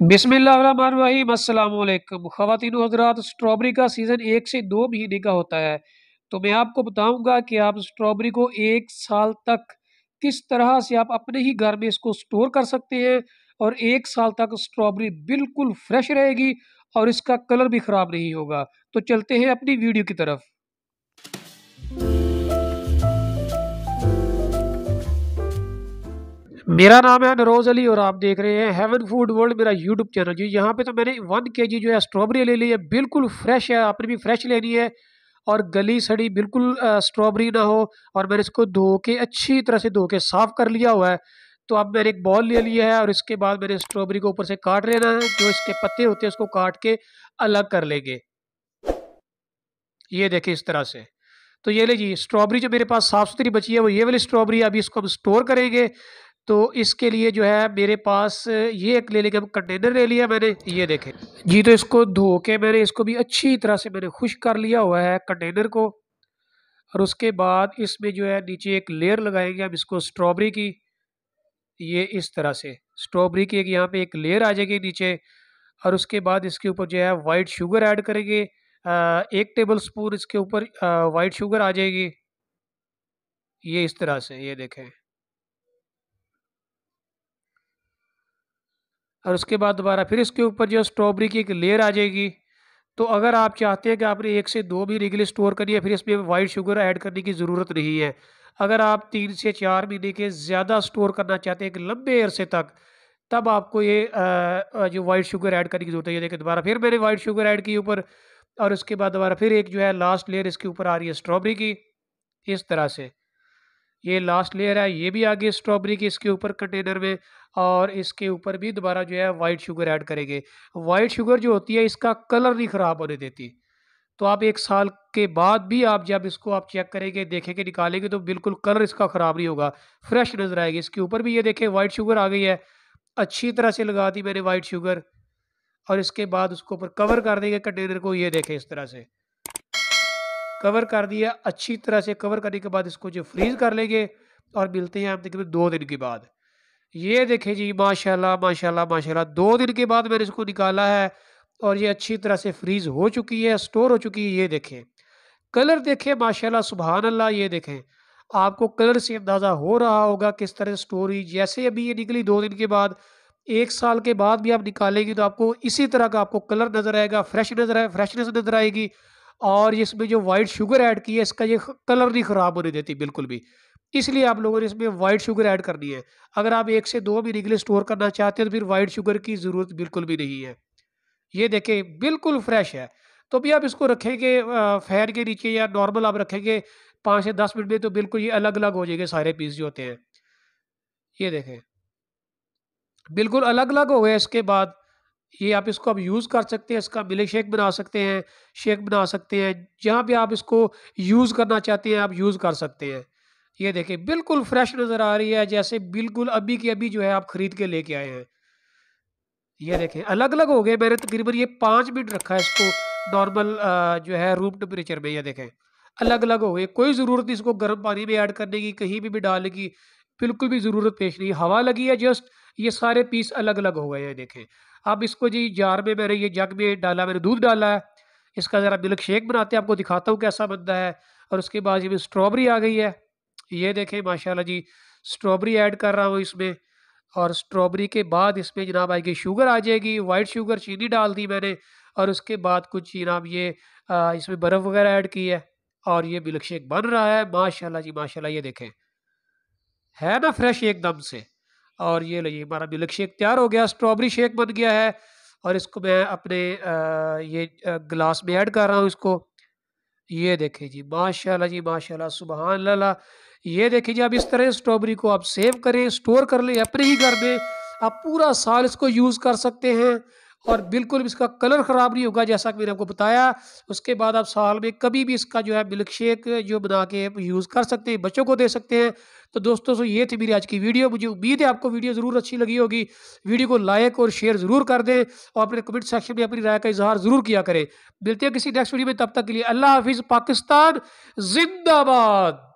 बिसमीम ख़वान हजरात स्ट्रॉबेरी का सीज़न एक से दो महीने का होता है तो मैं आपको बताऊंगा कि आप स्ट्रॉबेरी को एक साल तक किस तरह से आप अपने ही घर में इसको स्टोर कर सकते हैं और एक साल तक स्ट्रॉबेरी बिल्कुल फ्रेश रहेगी और इसका कलर भी ख़राब नहीं होगा तो चलते हैं अपनी वीडियो की तरफ मेरा नाम है नरोज अली और आप देख रहे हैं हेवन फूड वर्ल्ड मेरा यूट्यूब चैनल जी यहाँ पे तो मैंने वन के जी जो है स्ट्रॉबेरी ले ली है बिल्कुल फ्रेश है आपने भी फ्रेश लेनी है और गली सड़ी बिल्कुल स्ट्रॉबेरी ना हो और मैंने इसको धो के अच्छी तरह से धो के साफ़ कर लिया हुआ है तो अब मैंने एक बॉल ले लिया है और इसके बाद मैंने स्ट्रॉबेरी को ऊपर से काट लेना है जो इसके पत्ते होते हैं उसको काट के अलग कर लेंगे ये देखें इस तरह से तो ये ले जी स्ट्रॉबेरी जो मेरे पास साफ़ सुथरी बची है वो ये वाली स्ट्रॉबेरी अभी इसको हम स्टोर करेंगे तो इसके लिए जो है मेरे पास ये एक ले लेके कंटेनर ले लिया मैंने ये देखें जी तो इसको धो के मैंने इसको भी अच्छी तरह से मैंने खुश कर लिया हुआ है कंटेनर को और उसके बाद इसमें जो है नीचे एक लेयर लगाएंगे हम इसको स्ट्रॉबेरी की ये इस तरह से स्ट्रॉबेरी की एक यहाँ पे एक लेयर आ जाएगी नीचे और उसके बाद इसके ऊपर जो है वाइट शुगर ऐड करेंगे एक टेबल स्पून इसके ऊपर वाइट शुगर आ जाएगी ये इस तरह से ये देखें और उसके बाद दोबारा फिर इसके ऊपर जो स्ट्रॉबेरी की एक लेयर आ जाएगी तो अगर आप चाहते हैं कि आपने एक से दो भी रीगल स्टोर करिए फिर इसमें वाइट शुगर ऐड करने की ज़रूरत नहीं है अगर आप तीन से चार महीने के ज़्यादा स्टोर करना चाहते हैं एक लंबे अरसे तक तब आपको ये जो वाइट शुगर ऐड करने की ज़रूरत है ये देखिए दोबारा फिर मैंने वाइट शुगर ऐड की ऊपर और उसके बाद दोबारा फिर एक जो है लास्ट लेयर इसके ऊपर आ रही है स्ट्रॉबेरी की इस तरह से ये लास्ट लेयर है ये भी आगे स्ट्रॉबेरी के इसके ऊपर कंटेनर में और इसके ऊपर भी दोबारा जो है वाइट शुगर ऐड करेंगे वाइट शुगर जो होती है इसका कलर नहीं ख़राब होने देती तो आप एक साल के बाद भी आप जब इसको आप चेक करेंगे देखेंगे निकालेंगे तो बिल्कुल कलर इसका ख़राब नहीं होगा फ्रेश नज़र आएगी इसके ऊपर भी ये देखें वाइट शुगर आ गई है अच्छी तरह से लगा दी मैंने वाइट शुगर और इसके बाद उसको ऊपर कवर कर देंगे कंटेनर को ये देखें इस तरह से कवर कर दिया अच्छी तरह से कवर करने के बाद इसको जो फ्रीज़ कर लेंगे और मिलते हैं आप तकरीबन दो दिन के बाद ये देखें जी माशाल्लाह माशाल्लाह माशाल्लाह दो दिन के बाद मैंने इसको निकाला है और ये अच्छी तरह से फ्रीज़ हो चुकी है स्टोर हो चुकी है ये देखें कलर देखें माशाल्लाह सुबहान अल्लाह ये देखें आपको कलर से अंदाज़ा हो रहा होगा किस तरह स्टोरी जैसे अभी ये निकली दो दिन के बाद एक साल के बाद भी आप निकालेंगे तो आपको इसी तरह का आपको कलर नज़र आएगा फ्रेश नज़र आए फ्रेशनेस नज़र आएगी और इसमें जो वाइट शुगर ऐड की है इसका ये कलर नहीं ख़राब होने देती बिल्कुल भी इसलिए आप लोगों ने इसमें वाइट शुगर ऐड करनी है अगर आप एक से दो भी निगले स्टोर करना चाहते हैं तो फिर वाइट शुगर की ज़रूरत बिल्कुल भी नहीं है ये देखें बिल्कुल फ्रेश है तो भी आप इसको रखेंगे फैन के नीचे या नॉर्मल आप रखेंगे पाँच से दस मिनट में तो बिल्कुल ये अलग अलग हो जाएंगे सारे पीस जो होते हैं ये देखें बिल्कुल अलग अलग हो गए इसके बाद ये आप इसको अब यूज़ कर सकते हैं इसका मिले शेक बना सकते हैं शेक बना सकते हैं जहाँ भी आप इसको यूज़ करना चाहते हैं आप यूज़ कर सकते हैं ये देखें बिल्कुल फ्रेश नज़र आ रही है जैसे बिल्कुल अभी की अभी जो है आप ख़रीद के लेके आए हैं ये देखें अलग अलग हो गए मैंने तकरीबन ये पाँच मिनट रखा है इसको नॉर्मल जो है रूम टेम्परेचर में ये देखें अलग अलग हो गए कोई ज़रूरत नहीं इसको गर्म पानी में ऐड करने की कहीं भी भी डालने की बिल्कुल भी ज़रूरत पेश नहीं हवा लगी है जस्ट ये सारे पीस अलग अलग हो गए हैं देखें अब इसको जी जार में मैंने ये जग में डाला मैंने दूध डाला है इसका ज़रा मिल्क शेक बनाते हैं आपको दिखाता हूँ कैसा बनता है और उसके बाद ये स्ट्रॉबेरी आ गई है ये देखें माशाल्लाह जी स्ट्रॉबेरी ऐड कर रहा हूँ इसमें और स्ट्रॉबेरी के बाद इसमें जनाब आएगी शुगर आ जाएगी वाइट शुगर चीनी डाल दी मैंने और उसके बाद कुछ जनाब ये आ, इसमें बर्फ़ वगैरह ऐड की है और ये मिल्क शेक बन रहा है माशाल्लाह जी माशाल्लाह ये देखें है ना फ्रेश एकदम से और ये लीजिए हमारा मिल्क शेक तैयार हो गया स्ट्रॉबेरी शेक बन गया है और इसको मैं अपने आ, ये गिलास में ऐड कर रहा हूँ इसको ये देखें जी माशाल्लाह जी माशाल्लाह सुबहान लाला ये देखें जी आप इस तरह स्ट्रॉबेरी को आप सेव करें स्टोर कर लें अपने ही घर में आप पूरा साल इसको यूज़ कर सकते हैं और बिल्कुल इसका कलर ख़राब नहीं होगा जैसा कि मैंने आपको बताया उसके बाद आप साल में कभी भी इसका जो है मिल्क शेक जो बना के यूज़ कर सकते हैं बच्चों को दे सकते हैं तो दोस्तों सो ये थी मेरी आज की वीडियो मुझे उम्मीद है आपको वीडियो ज़रूर अच्छी लगी होगी वीडियो को लाइक और शेयर ज़रूर कर दें और अपने कमेंट सेक्शन में अपनी राय का इजहार ज़रूर किया करें मिलते हैं किसी नेक्स्ट वीडियो में तब तक के लिए अल्लाह हाफिज़ पाकिस्तान जिंदाबाद